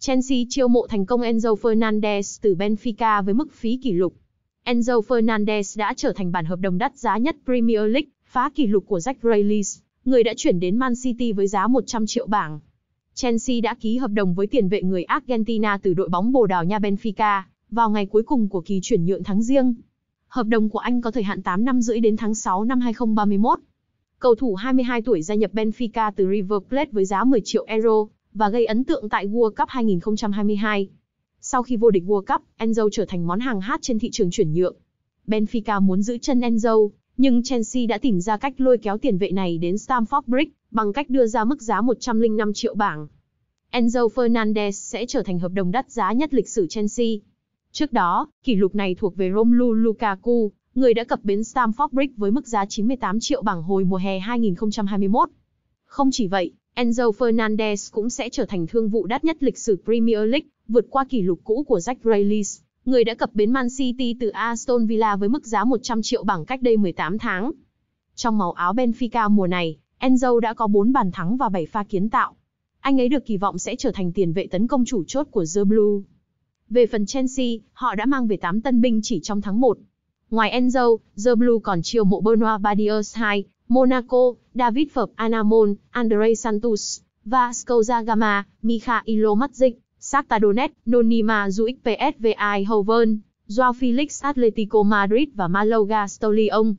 Chelsea chiêu mộ thành công Enzo Fernandez từ Benfica với mức phí kỷ lục. Enzo Fernandez đã trở thành bản hợp đồng đắt giá nhất Premier League, phá kỷ lục của Jack Grealish, người đã chuyển đến Man City với giá 100 triệu bảng. Chelsea đã ký hợp đồng với tiền vệ người Argentina từ đội bóng Bồ Đào Nha Benfica vào ngày cuối cùng của kỳ chuyển nhượng tháng riêng. Hợp đồng của anh có thời hạn 8 năm rưỡi đến tháng 6 năm 2031. Cầu thủ 22 tuổi gia nhập Benfica từ River Plate với giá 10 triệu euro và gây ấn tượng tại World Cup 2022. Sau khi vô địch World Cup, Enzo trở thành món hàng hot trên thị trường chuyển nhượng. Benfica muốn giữ chân Enzo, nhưng Chelsea đã tìm ra cách lôi kéo tiền vệ này đến Stamford Bridge bằng cách đưa ra mức giá 105 triệu bảng. Enzo Fernandez sẽ trở thành hợp đồng đắt giá nhất lịch sử Chelsea. Trước đó, kỷ lục này thuộc về Romelu Lukaku, người đã cập bến Stamford Bridge với mức giá 98 triệu bảng hồi mùa hè 2021. Không chỉ vậy, Enzo Fernandez cũng sẽ trở thành thương vụ đắt nhất lịch sử Premier League, vượt qua kỷ lục cũ của Jack Grealish, người đã cập bến Man City từ Aston Villa với mức giá 100 triệu bảng cách đây 18 tháng. Trong màu áo Benfica mùa này, Enzo đã có 4 bàn thắng và 7 pha kiến tạo. Anh ấy được kỳ vọng sẽ trở thành tiền vệ tấn công chủ chốt của The Blue. Về phần Chelsea, họ đã mang về 8 tân binh chỉ trong tháng 1. Ngoài Enzo, The Blue còn chiêu mộ Benoit Badius II, Monaco, David Phập Anamon, Andrei Santus, Vasco Zagama, Mikhailo Matzik, Shakhtar Donet, Nonima Zuic PSV Eindhoven, Joao Felix Atletico Madrid và Malaga Stolion.